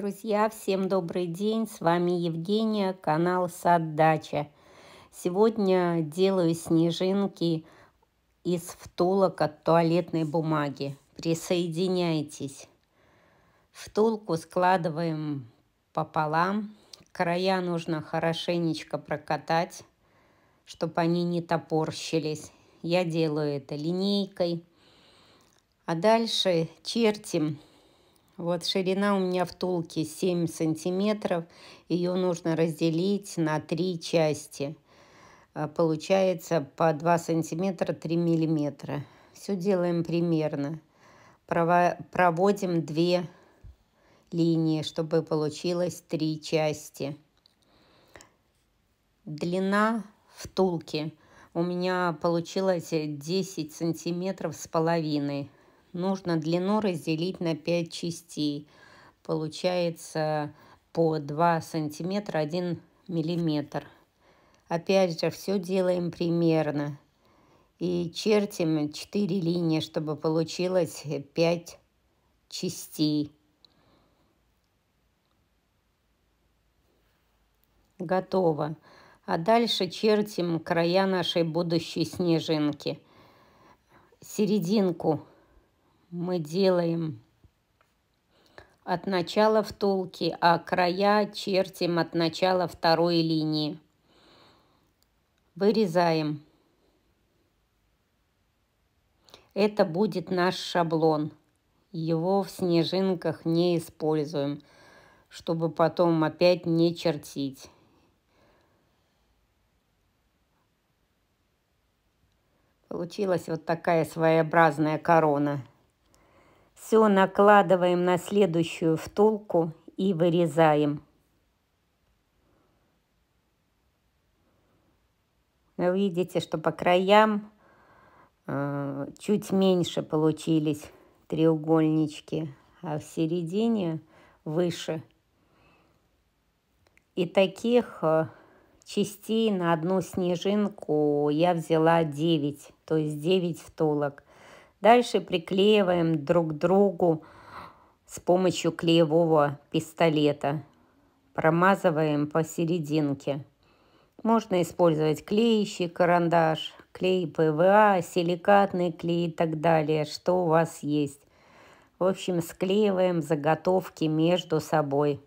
Друзья, всем добрый день! С вами Евгения, канал Саддача. Сегодня делаю снежинки из втулок от туалетной бумаги. Присоединяйтесь. Втулку складываем пополам. Края нужно хорошенечко прокатать, чтобы они не топорщились. Я делаю это линейкой. А дальше чертим вот ширина у меня втулки 7 сантиметров. Ее нужно разделить на три части. А, получается по 2 сантиметра 3 миллиметра. Все делаем примерно. Проводим две линии, чтобы получилось три части. Длина втулки у меня получилась 10 сантиметров с половиной нужно длину разделить на 5 частей. Получается по 2 сантиметра 1 миллиметр. Опять же, все делаем примерно. И чертим 4 линии, чтобы получилось 5 частей. Готово. А дальше чертим края нашей будущей снежинки. Серединку мы делаем от начала втулки, а края чертим от начала второй линии. Вырезаем. Это будет наш шаблон. Его в снежинках не используем, чтобы потом опять не чертить. Получилась вот такая своеобразная корона. Все накладываем на следующую втулку и вырезаем. Вы видите, что по краям э, чуть меньше получились треугольнички, а в середине выше. И таких э, частей на одну снежинку я взяла 9, то есть 9 втулок. Дальше приклеиваем друг к другу с помощью клеевого пистолета. Промазываем по серединке. Можно использовать клеящий карандаш, клей ПВА, силикатный клей и так далее, что у вас есть. В общем, склеиваем заготовки между собой.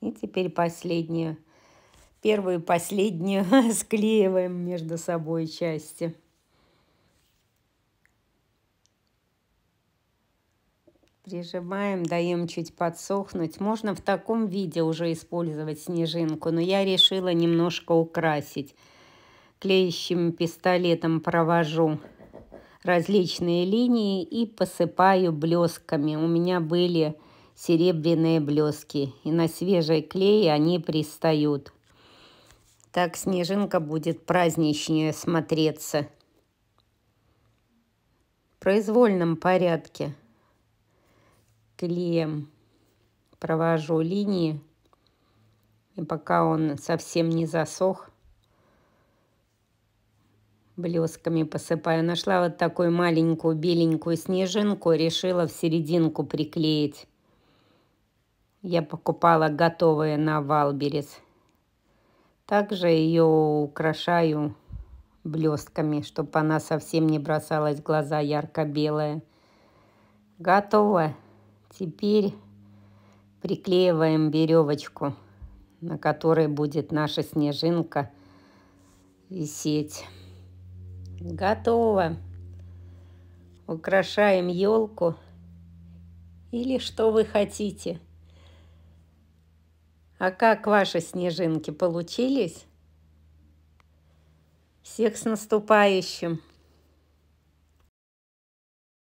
И теперь последнее первую и последнюю склеиваем между собой части. Прижимаем, даем чуть подсохнуть. Можно в таком виде уже использовать снежинку, но я решила немножко украсить. Клеящим пистолетом провожу различные линии и посыпаю блесками. У меня были серебряные блески, и на свежей клее они пристают. Так снежинка будет праздничнее смотреться. В произвольном порядке клеем провожу линии. И пока он совсем не засох, блесками посыпаю. Нашла вот такую маленькую беленькую снежинку, решила в серединку приклеить. Я покупала готовые на Валберес. Также ее украшаю блестками, чтобы она совсем не бросалась в глаза ярко-белая. Готово. Теперь приклеиваем веревочку, на которой будет наша снежинка висеть. Готово. Украшаем елку или что вы хотите – а как ваши снежинки получились? Всех с наступающим!